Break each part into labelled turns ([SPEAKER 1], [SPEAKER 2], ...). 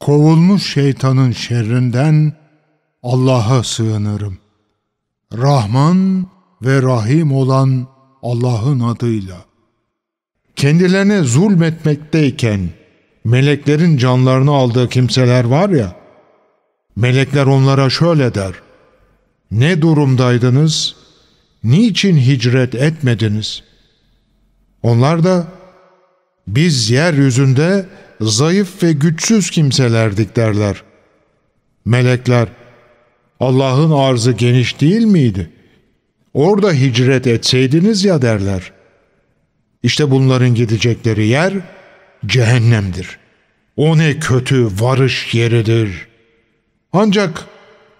[SPEAKER 1] kovulmuş şeytanın şerrinden Allah'a sığınırım. Rahman ve Rahim olan Allah'ın adıyla. Kendilerine zulmetmekteyken meleklerin canlarını aldığı kimseler var ya, melekler onlara şöyle der, ne durumdaydınız, niçin hicret etmediniz? Onlar da, biz yeryüzünde zayıf ve güçsüz kimselerdik derler. Melekler, Allah'ın arzı geniş değil miydi? Orada hicret etseydiniz ya derler. İşte bunların gidecekleri yer cehennemdir. O ne kötü varış yeridir. Ancak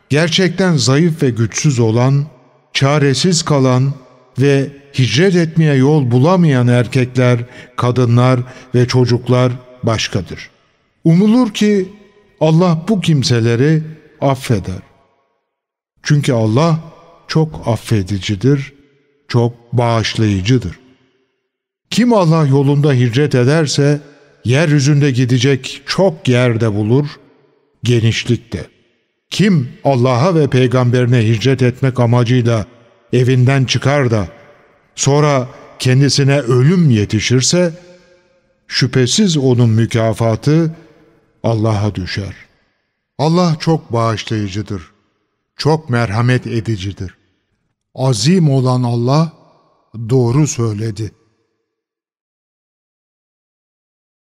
[SPEAKER 1] gerçekten zayıf ve güçsüz olan, çaresiz kalan ve hicret etmeye yol bulamayan erkekler, kadınlar ve çocuklar başkadır. Umulur ki Allah bu kimseleri affeder. Çünkü Allah çok affedicidir, çok bağışlayıcıdır. Kim Allah yolunda hicret ederse, yeryüzünde gidecek çok yerde bulur, genişlikte. Kim Allah'a ve peygamberine hicret etmek amacıyla evinden çıkar da, sonra kendisine ölüm yetişirse, Şüphesiz onun mükafatı Allah'a düşer. Allah çok bağışlayıcıdır. Çok merhamet edicidir. Azim olan Allah doğru söyledi.''